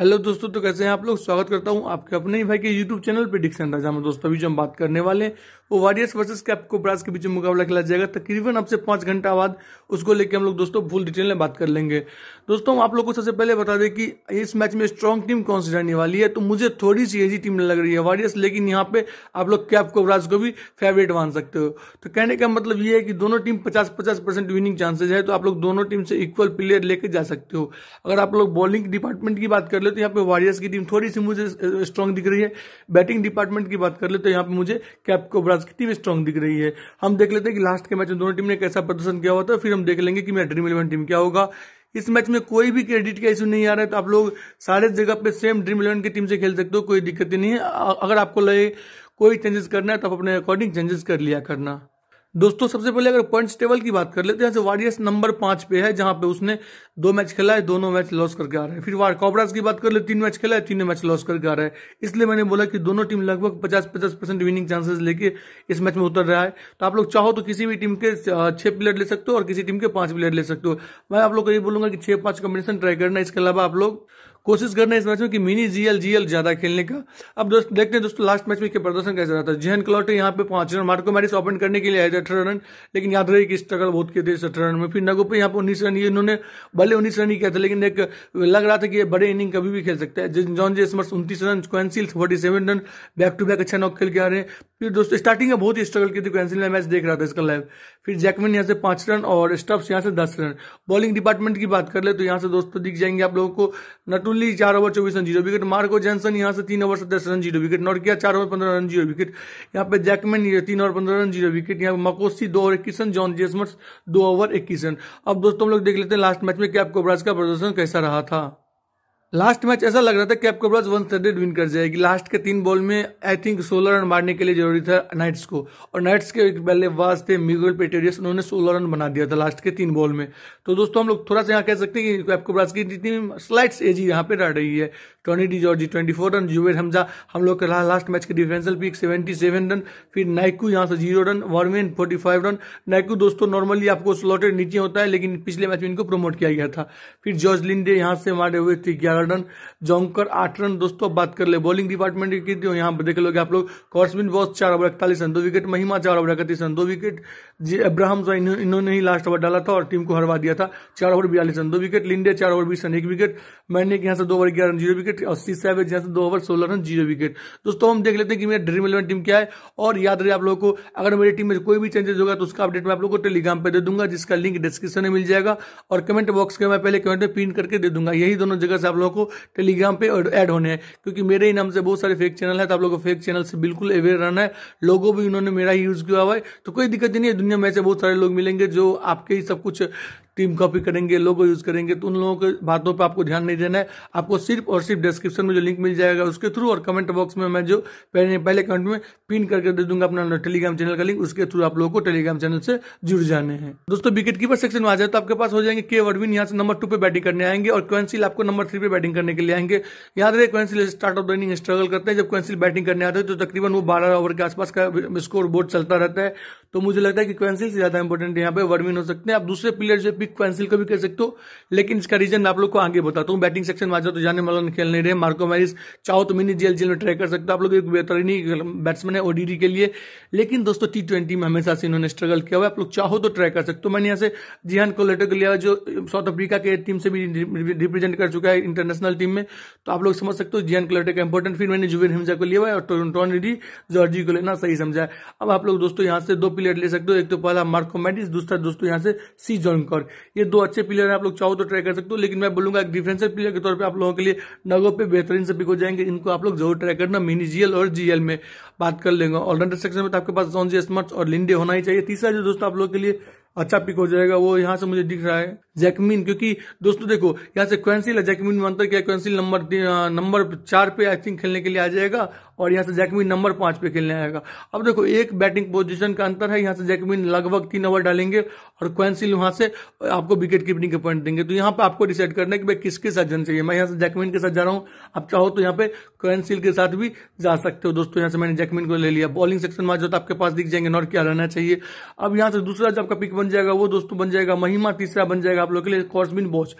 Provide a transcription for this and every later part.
hello दोस्तों तो कैसे हैं आप लोग स्वागत करता हूं आपके अपने ही भाई के यूट्यूब चैनल पे डिक्शन राजा में दोस्तों अभी जो हम बात करने वाले वो वॉरियर्स वर्सेस कैप्को ब्रास के बीच में मुकाबला खेला जाएगा तकरीबन अब से पांच घंटा बाद उसको लेकर हम लोग दोस्तों फुल डिटेल में बात कर लेंगे दोस्तों हम आप लोग को सबसे पहले बता दें कि इस मैच में स्ट्रॉन्ग टीम कौन सी रहने वाली है तो मुझे थोड़ी सी ऐसी टीम लग रही है वारियर्स लेकिन यहाँ पे आप लोग कैप्को ब्रास को भी फेवरेट मान सकते हो तो कहने का मतलब ये है कि दोनों टीम पचास पचास परसेंट विनिंग चांसेज है तो आप लोग दोनों टीम से इक्वल प्लेयर लेके जा सकते हो अगर आप लोग बॉलिंग डिपार्टमेंट की बात कर ले तो यहाँ पे वॉरियर्स की टीम थोड़ी सी मुझे स्ट्रांग दिख रही है बैटिंग डिपार्टमेंट की बात कर ले तो यहाँ पे मुझे कैप कोबराज की टीम स्ट्रांग दिख रही है हम देख लेते हैं कि लास्ट के मैच में दोनों टीम ने कैसा प्रदर्शन किया हुआ था फिर हम देख लेंगे कि मेरा ड्रीम इलेवन टीम क्या होगा इस मैच में कोई भी क्रेडिट का इशू नहीं आ रहा है तो आप लोग सारे जगह पे सेम ड्रीम इलेवन की टीम से खेल सकते हो कोई दिक्कत ही नहीं है अगर आपको लगे कोई चेंजेस करना है तो आप अपने अकॉर्डिंग चेंजेस कर लिया करना दोस्तों सबसे पहले अगर पॉइंट्स टेबल की बात कर लेते हैं तो वॉरियर्स नंबर पांच पे है जहां पे उसने दो मैच खेला है दोनों मैच लॉस करके आ रहा है फिर वार कॉबराज की बात कर ले तीन मैच खेला है तीनों मैच लॉस करके आ रहा है इसलिए मैंने बोला कि दोनों टीम लगभग पचास पचास परसेंट विनिंग चांसेस लेके इस मैच में उतर रहा है तो आप लोग चाहो तो किसी भी टीम के छह प्लेयर ले सकते हो और किसी टीम के पांच प्लेयर ले सकते हो मैं आप लोग को ये बोलूंगा कि छह पांच कॉम्बिनेशन ट्राई करना इसके अलावा आप लोग कोशिश करना है इस मैच में कि मिनी जीएल जीएल ज्यादा खेलने का अब दोस्त देखते हैं दोस्तों लास्ट मैच में के प्रदर्शन कैसे रहा था जेहन क्लॉटे यहाँ पे पांच रन मार्को मैरिस ओपन करने के लिए आए थे अठारह रन लेकिन याद रहे कि स्ट्रगल बहुत किए थे अठारह रन में फिर नगोपे यहाँ पे उन्नीस रन ये इन्होंने भले उन्नीस रन ही किया था लेकिन एक लग रहा था कि बड़े इनिंग कभी भी खेल सकता है जॉन जे स्मर्स उन्तीस रन क्वेंसिल्स forty run back to back अच्छा नॉक खेल के आ रहे हैं फिर दोस्तों स्टार्टिंग में बहुत ही स्ट्रगल की थी कैंसिल मैच देख रहा था इसका लाइव फिर जैकमिन यहाँ से पांच रन और स्टप्स यहाँ से दस रन बॉलिंग डिपार्टमेंट की बात कर ले तो यहाँ से दोस्तों दिख जाएंगे आप लोगों को नटुल्ली चार ओवर चौबीस run zero wicket Marco Jansen यहाँ से तीन ओवर से दस रन जीरो विकेट किया चार ओवर पंद्रह रन जीरो विकेट यहाँ पे जैकमिन तीन ओवर पंद्रह रन जीरो विकेट यहाँ पे मकोसी दो ओवर इक्कीस रन जॉन जेसमर्स दो ओवर इक्कीस रन अब दोस्तों हम लोग देख लेते हैं लास्ट मैच में क्या कोबराज का प्रदर्शन कैसा रहा था लास्ट मैच ऐसा लग रहा था कैप आपको वन थर्डेड विन कर जाएगी लास्ट के तीन बॉल में आई थिंक सोलह रन मारने के लिए जरूरी था नाइट्स को और नाइट्स के बल्लेबाज थे मिगुल पेटेरियस उन्होंने सोलह रन बना दिया था लास्ट के तीन बॉल में तो दोस्तों हम लोग थोड़ा सा यहाँ कह सकते हैं कि कैप ब्राज की जितनी स्लाइट्स एजी यहाँ पे रह रही है Tony de Zorzi twenty four run Zubayr Hamza हम लोग के लास्ट मैच के डिफेंसल पिक सेवेंटी सेवन रन फिर नाइकू यहाँ से जीरो रन वर्मेन फोर्टी फाइव रन नाइकू दोस्तों नॉर्मली आपको स्लॉटेड नीचे होता है लेकिन पिछले मैच में इनको प्रमोट किया गया था फिर जॉर्ज लिंडे यहाँ से मारे हुए थे ग्यारह रन जोंकर आठ रन दोस्तों बात कर ले बॉलिंग डिपार्टमेंट की थी यहाँ पर देख लोगे आप लोग कॉर्सबिन बॉस चार ओवर इकतालीस रन दो विकेट महिमा चार ओवर इकतीस रन दो विकेट अब्राहम इन्होंने ही लास्ट ओवर डाला था और टीम को हरवा दिया था चार ओवर बयालीस रन दो विकेट लिंडे चार ओवर बीस रन एक विकेट मैंने यहाँ से दो ओवर ग्यारह रन जीरो विकेट विकेट और सी सैवेज से दो ओवर सोलह रन जीरो विकेट दोस्तों हम देख लेते हैं कि मेरा ड्रीम इलेवन टीम क्या है और याद रहे आप लोगों को अगर मेरी टीम में कोई भी चेंजेस होगा तो उसका अपडेट मैं आप लोगों को टेलीग्राम पर दे दूंगा जिसका लिंक डिस्क्रिप्शन में मिल जाएगा और कमेंट बॉक्स के मैं पहले कमेंट में पिन करके दे दूंगा यही दोनों जगह से आप लोगों को टेलीग्राम पे एड होने हैं क्योंकि मेरे ही नाम से बहुत सारे फेक चैनल है तो आप लोगों को फेक चैनल से बिल्कुल अवेयर रहना है लोगों भी उन्होंने मेरा ही यूज किया हुआ है तो कोई दिक्कत नहीं है दुनिया में ऐसे बहुत सारे लोग मिलेंगे जो आपके ही सब कुछ टीम कॉपी करेंगे लोगो यूज करेंगे तो उन लोगों के बातों पर आपको ध्यान नहीं देना है आपको सिर्फ और सिर्फ डिस्क्रिप्शन में जो लिंक मिल जाएगा उसके थ्रू और कमेंट बॉक्स में मैं जो पहले पहले कमेंट में पिन करके दे दूंगा अपना टेलीग्राम चैनल का लिंक उसके थ्रू आप लोगों को टेलीग्राम चैनल से जुड़ जाने हैं दोस्तों विकेट कीपर सेक्शन में आ जाए तो आपके पास हो जाएंगे के वर्विन यहाँ से नंबर टू पे बैटिंग करने आएंगे और क्वेंसिल आपको नंबर थ्री पे बैटिंग करने के लिए आएंगे याद रहे क्वेंसिल स्टार्ट ऑफ द स्ट्रगल करते हैं जब क्वेंसिल बैटिंग करने आते हैं तो तकरीबन वो बारह ओवर के आसपास का स्कोर बोर्ड चलता रहता है तो मुझे लगता है कि क्वेंसिल से ज्यादा इंपॉर्टेंट यहाँ पे वर्विन हो सकते हैं आप दूसरे प्लेयर जो पिक क्वेंसिल को भी कर सकते हो लेकिन इसका रीजन आप लोग को आगे बताता हूँ बैटिंग सेक्शन में तो जाने वाला खेल नहीं रहे मार्को मैरिस चाहो तो मिनी जेल जेल में ट्राई कर सकते हो आप लोग एक बेहतरीन बैट्समैन मतलब, है ओडीडी के लिए लेकिन दोस्तों टी ट्वेंटी में हमेशा से इन्होंने स्ट्रगल किया हुआ आप लोग चाहो तो ट्राई कर सकते हो मैंने यहाँ से जिहान को के लिया जो साउथ अफ्रीका के टीम से भी रिप्रेजेंट कर चुका है इंटरनेशनल टीम में तो आप लोग समझ सकते हो जिहान कोलेटो का इंपॉर्टेंट फिर मैंने जुबेर हिमजा को लिया हुआ और टोन रिडी जॉर्जी को लेना सही समझा अब आप लोग दोस्तों यहाँ से दो प्लेयर ले सकते हो एक तो पहला मार्को मैडिस दूसरा दोस्तों यहाँ से सी जॉन कॉर्क ये दो अच्छे प्लेयर हैं आप लोग चाहो तो ट्राई कर सकते हो लेकिन मैं बोलूंगा एक डिफेंसिव प्लेयर के तौर पर आप लोगों के लिए नगो पे बेहतरीन से पिक हो जाएंगे इनको आप लोग जरूर ट्राई करना मिनी जीएल और जीएल में बात कर लेंगे ऑलराउंडर सेक्शन में तो आपके पास जॉन्जी स्मार्ट और लिंडे होना ही चाहिए तीसरा जो दोस्तों आप लोग के लिए अच्छा पिक हो जाएगा वो यहाँ से मुझे दिख रहा है जैकमिन क्योंकि दोस्तों देखो यहाँ से क्वेंसिल है जैकमिन मानता क्या क्वेंसिल नंबर नंबर चार पे आई थिंक खेलने के लिए आ जाएगा और यहाँ से जैकमिन नंबर पांच पे खेलने आएगा अब देखो एक बैटिंग पोजीशन का अंतर है यहाँ से जैकमिन लगभग तीन ओवर डालेंगे और क्वेंसिल वहां से आपको विकेट कीपिंग के पॉइंट देंगे तो यहाँ पे आपको डिसाइड करना है कि भाई किसके साथ जाना चाहिए मैं यहाँ से जैकमिन के साथ जा रहा हूँ आप चाहो तो यहाँ पे क्वेंसिल के साथ भी जा सकते हो दोस्तों यहाँ से मैंने जैकमिन को ले लिया बॉलिंग सेक्शन में जो तो आपके पास दिख जाएंगे नॉट क्या रहना चाहिए अब यहाँ से दूसरा जो आपका पिक बन जाएगा वो दोस्तों बन जाएगा महिमा तीसरा बन जाएगा आप लोग के लिए कॉर्सबिन बॉच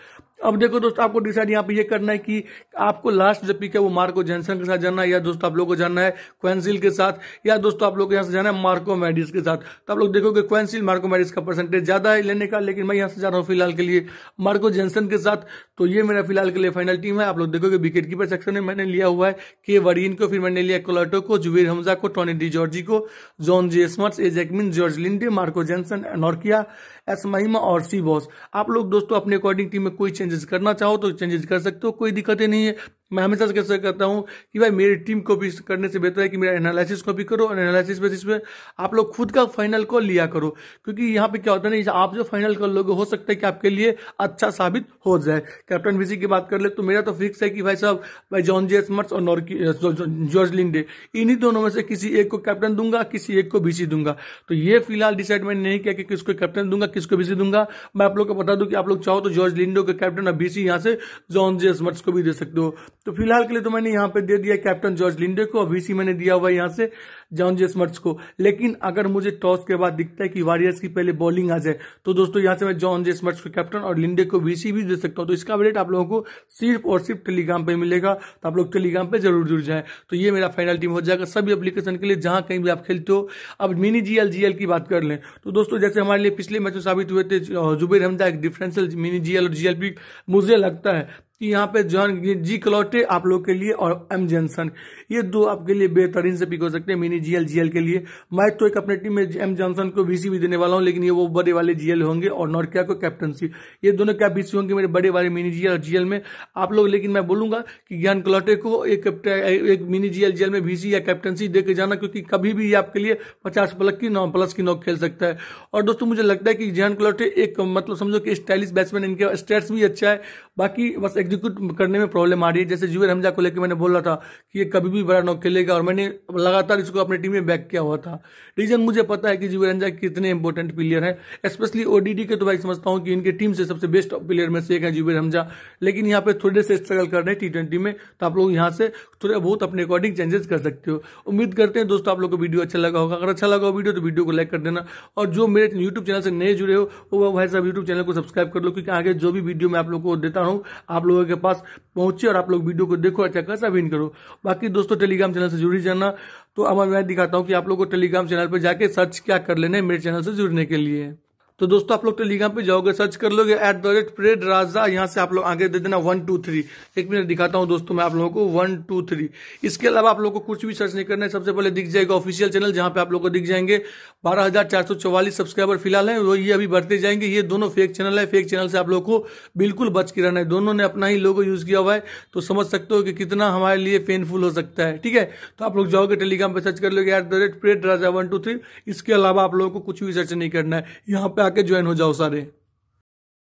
अब देखो दोस्त आपको डिसाइड यहाँ पे ये करना है कि आपको लास्ट जो पिक है वो मार्को जेंसन के साथ जाना है या दोस्तों आप लोगों को जाना है क्वेंसिल के साथ या दोस्तों आप लोगों को यहाँ से जाना है मार्को मैडिस के साथ तो आप लोग देखोगे क्वेंसिल मार्को मेडिस का परसेंटेज ज्यादा है लेने का लेकिन मैं यहाँ से जा रहा हूँ फिलहाल के लिए मार्को जेंसन के साथ तो ये मेरा फिलहाल के लिए फाइनल टीम है आप लोग देखोगे विकेट कीपर सेक्शन में मैंने लिया हुआ है के वरीन को फिर मैंने लिया कोलाटो को जुबेर हमजा को टॉनी डी जॉर्जी को जॉन जे स्मर्ट्स एजेकमिन George Linde Marco Jansen Nortje एस महिमा और सी बॉस आप लोग दोस्तों अपने अकॉर्डिंग टीम में कोई चेंजेस करना चाहो तो चेंजेस कर सकते हो कोई दिक्कत ही नहीं है मैं हमेशा कैसे करता हूँ कि भाई मेरी टीम को भी करने से बेहतर है कि मेरा एनालिसिस को भी करो और एनालिसिस बेसिस पे आप लोग खुद का फाइनल कॉल लिया करो क्योंकि यहाँ पे क्या होता है ना आप जो फाइनल कॉल लोगे हो सकता है कि आपके लिए अच्छा साबित हो जाए कैप्टन विजी की बात कर ले तो मेरा तो फिक्स है कि भाई साहब भाई जॉन जे स्मर्ट्स और जॉर्ज लिंडे इन्हीं दोनों में से किसी एक को कैप्टन दूंगा किसी एक को बीसी दूंगा तो ये फिलहाल डिसाइड मैंने नहीं किया कि किसको कैप्टन दूंगा किसको बीसी दूंगा मैं आप लोग को बता दूं कि आप लोग चाहो तो जॉर्ज लिंडो को कैप्टन और बीसी यहाँ से जॉन जे स्मर्ट्स को भी दे सकते हो तो फिलहाल के लिए तो मैंने यहाँ पे दे दिया कैप्टन जॉर्ज लिंडे को और वीसी मैंने दिया हुआ यहाँ से जॉन जे स्मर्ट्स को लेकिन अगर मुझे टॉस के बाद दिखता है कि वॉरियर्स की पहले बॉलिंग आ जाए तो दोस्तों यहाँ से मैं जॉन स्मर्ट्स को कैप्टन और लिंडे को वीसी भी दे सकता हूँ तो इसका अपडेट आप लोगों को सिर्फ और सिर्फ टेलीग्राम पे मिलेगा तो आप लोग टेलीग्राम पे जरूर जुड़ जाए तो ये मेरा फाइनल टीम हो जाएगा सभी अपलीकेशन के लिए जहां कहीं भी आप खेलते हो अब मिनी जीएल जीएल की बात कर लें तो दोस्तों जैसे हमारे लिए पिछले मैच में साबित हुए थे जुबेर हमदा एक डिफरेंशियल मिनी जीएल और जीएल मुझे लगता है यहाँ पे जॉन जी कलौटे आप लोग के लिए और एम जॉनसन ये दो आपके लिए बेहतरीन से पिक हो सकते हैं मिनी जीएल जीएल के लिए मैं तो एक अपने टीम में एम जॉनसन को वीसी भी देने वाला हूँ लेकिन ये वो बड़े वाले जीएल होंगे और नॉर्किया को कैप्टनसी ये दोनों क्या बीसी होंगे मेरे बड़े वाले मिनी जीएल और जीएल में आप लोग लेकिन मैं बोलूंगा कि ज्ञान कलौटे को एक एक मिनी जीएल जीएल में वीसी या कैप्टनसी देकर जाना क्योंकि कभी भी ये आपके लिए पचास प्लस की नौ प्लस की नौ खेल सकता है और दोस्तों मुझे लगता है कि ज्ञान कलौटे एक मतलब समझो कि स्टाइलिश बैट्समैन इनके स्टेट्स भी अच्छा है बाकी बस एग्जीक्यूट करने में प्रॉब्लम आ रही है जैसे जुवेल हमजा को लेकर मैंने बोला था कि ये कभी भी बड़ा नॉक खेलेगा और मैंने लगातार इसको अपनी टीम में बैक किया हुआ था रीजन मुझे पता है कि जुवेल हमजा कितने इंपॉर्टेंट प्लेयर है स्पेशली ओडीडी के तो भाई समझता हूँ कि इनके टीम से सबसे बेस्ट प्लेयर में से एक है जुबेर हमजा लेकिन यहाँ पे थोड़े से स्ट्रगल कर रहे हैं टी ट्वेंटी में तो आप लोग यहाँ से थोड़े बहुत अपने अकॉर्डिंग चेंजेस कर सकते हो उम्मीद करते हैं दोस्तों आप लोग को वीडियो अच्छा लगा होगा अगर अच्छा लगा हो वीडियो तो वीडियो को लाइक कर देना और जो मेरे यूट्यूब चैनल से नए जुड़े हो वो भाई साहब यूट्यूब चैनल को सब्सक्राइब कर लो क्योंकि आगे जो भी वीडियो मैं आप लोग को देता हूँ आप लोग लोगों के पास पहुंचे और आप लोग वीडियो को देखो अच्छा कैसा विन करो बाकी दोस्तों टेलीग्राम चैनल से जुड़ी जाना तो अब मैं दिखाता हूँ कि आप लोग को टेलीग्राम चैनल पर जाके सर्च क्या कर लेना है मेरे चैनल से जुड़ने के लिए तो दोस्तों आप लोग टेलीग्राम पे जाओगे सर्च कर लोगे at the rate parade Raja यहाँ से आप लोग आगे दे देना वन टू थ्री एक मिनट दिखाता हूँ दोस्तों मैं आप लोगों को वन टू थ्री इसके अलावा आप लोगों को कुछ भी सर्च नहीं करना है सबसे पहले दिख जाएगा ऑफिशियल चैनल जहां पे आप लोगों को दिख जाएंगे बारह सब्सक्राइबर फिलहाल है वो ये अभी बढ़ते जाएंगे ये दोनों फेक चैनल है फेक चैनल से आप लोग को बिल्कुल बच के रहना है दोनों ने अपना ही लोगो यूज किया हुआ है तो समझ सकते हो कि कितना हमारे लिए पेनफुल हो सकता है ठीक है तो आप लोग जाओगे टेलीग्राम पर सर्च कर लोगे at the rate parade Raja one two three इसके अलावा आप लोगों को कुछ भी सर्च नहीं करना है यहाँ पे ਆ ਕੇ ਜੁਆਇਨ ਹੋ ਜਾਓ ਸਾਰੇ